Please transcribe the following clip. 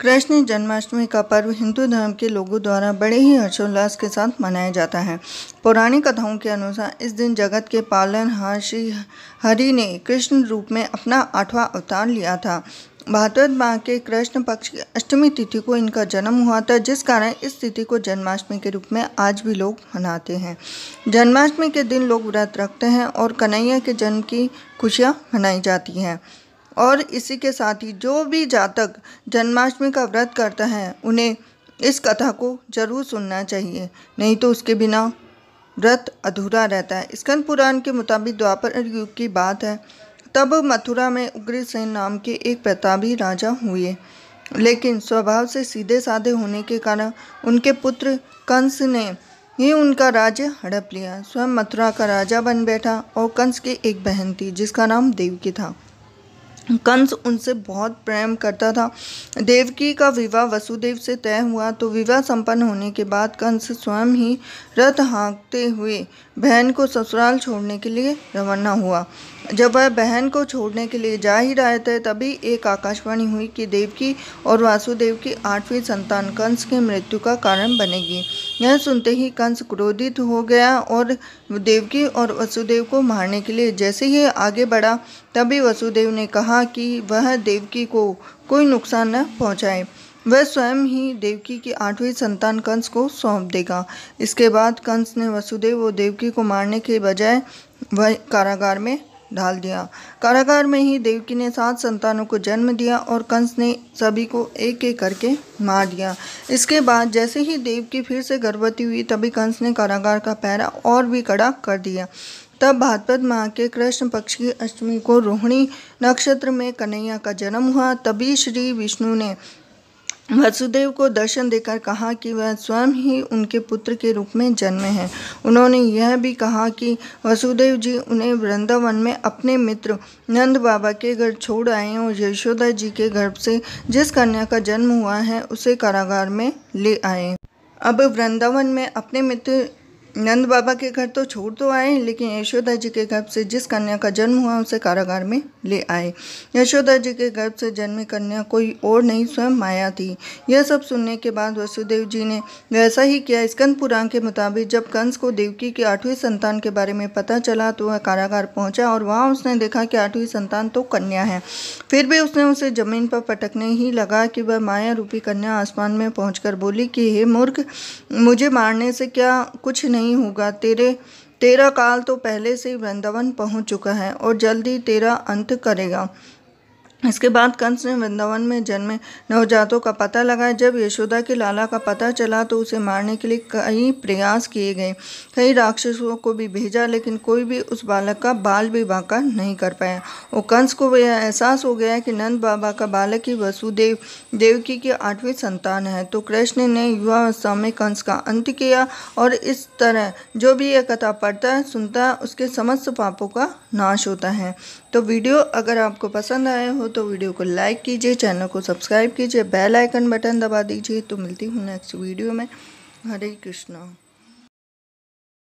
कृष्ण जन्माष्टमी का पर्व हिंदू धर्म के लोगों द्वारा बड़े ही हर्षोल्लास के साथ मनाया जाता है पौराणिक कथाओं के अनुसार इस दिन जगत के पालन श्री हरि ने कृष्ण रूप में अपना आठवां अवतार लिया था भाद्रत माह के कृष्ण पक्ष की अष्टमी तिथि को इनका जन्म हुआ था जिस कारण इस तिथि को जन्माष्टमी के रूप में आज भी लोग मनाते हैं जन्माष्टमी के दिन लोग व्रत रखते हैं और कन्हैया के जन्म की खुशियाँ मनाई जाती हैं और इसी के साथ ही जो भी जातक जन्माष्टमी का व्रत करता है उन्हें इस कथा को जरूर सुनना चाहिए नहीं तो उसके बिना व्रत अधूरा रहता है स्कंद पुराण के मुताबिक द्वापर युग की बात है तब मथुरा में उग्रसेन नाम के एक प्रतापी राजा हुए लेकिन स्वभाव से सीधे साधे होने के कारण उनके पुत्र कंस ने ही उनका राज्य हड़प लिया स्वयं मथुरा का राजा बन बैठा और कंस की एक बहन थी जिसका नाम देवकी था कंस उनसे बहुत प्रेम करता था देवकी का विवाह वसुदेव से तय हुआ तो विवाह संपन्न होने के बाद कंस स्वयं ही रथ हाँकते हुए बहन को ससुराल छोड़ने के लिए रवाना हुआ जब वह बहन को छोड़ने के लिए जा ही रहे थे तभी एक आकाशवाणी हुई कि देवकी और वासुदेव की आठवीं संतान कंस की मृत्यु का कारण बनेगी यह सुनते ही कंस क्रोधित हो गया और देवकी और वसुदेव को मारने के लिए जैसे ही आगे बढ़ा तभी वसुदेव ने कहा कि वह देवकी को कोई नुकसान न पहुंचाए वह स्वयं ही देवकी की आठवीं संतान कंस को सौंप देगा इसके बाद कंस ने वसुदेव और देवकी को मारने के बजाय वह कारागार में ढाल दिया कारागार में ही देवकी ने सात संतानों को जन्म दिया और कंस ने सभी को एक एक करके मार दिया इसके बाद जैसे ही देवकी फिर से गर्भवती हुई तभी कंस ने कारागार का पहरा और भी कड़ा कर दिया तब भाद्रपद माह के कृष्ण पक्ष की अष्टमी को रोहिणी नक्षत्र में कन्हैया का जन्म हुआ तभी श्री विष्णु ने वसुदेव को दर्शन देकर कहा कि वह स्वयं ही उनके पुत्र के रूप में जन्मे हैं उन्होंने यह भी कहा कि वसुदेव जी उन्हें वृंदावन में अपने मित्र नंद बाबा के घर छोड़ आए और यशोदा जी के गर्भ से जिस कन्या का जन्म हुआ है उसे कारागार में ले आए अब वृंदावन में अपने मित्र नंद बाबा के घर तो छोड़ तो आए लेकिन यशोदा जी के गर्भ से जिस कन्या का जन्म हुआ उसे कारागार में ले आए यशोदा जी के गर्भ से जन्मी कन्या कोई और नहीं स्वयं माया थी यह सब सुनने के बाद वसुदेव जी ने वैसा ही किया स्कंद पुराण के मुताबिक जब कंस को देवकी के आठवीं संतान के बारे में पता चला तो वह कारागार पहुंचा और वहाँ उसने देखा कि आठवीं संतान तो कन्या है फिर भी उसने उसे जमीन पर पटकने ही लगा कि वह माया रूपी कन्या आसमान में पहुँच बोली कि हे मूर्ख मुझे मारने से क्या कुछ नहीं नहीं होगा तेरे तेरा काल तो पहले से ही वृंदावन पहुंच चुका है और जल्दी तेरा अंत करेगा इसके बाद कंस ने वृंदावन में जन्मे नवजातों का पता लगाया जब यशोदा के लाला का पता चला तो उसे मारने के लिए कई प्रयास किए गए कई राक्षसों को भी भेजा लेकिन कोई भी उस बालक का बाल भी बांका नहीं कर पाया और कंस को यह एहसास हो गया कि नंद बाबा का बालक ही वसुदेव देवकी की आठवीं संतान है तो कृष्ण ने युवावस्था में कंस का अंत किया और इस तरह जो भी यह कथा पढ़ता है सुनता है उसके समस्त पापों का नाश होता है तो वीडियो अगर आपको पसंद आया हो तो वीडियो को लाइक कीजिए चैनल को सब्सक्राइब कीजिए बेल आइकन बटन दबा दीजिए तो मिलती हूँ नेक्स्ट वीडियो में हरे कृष्णा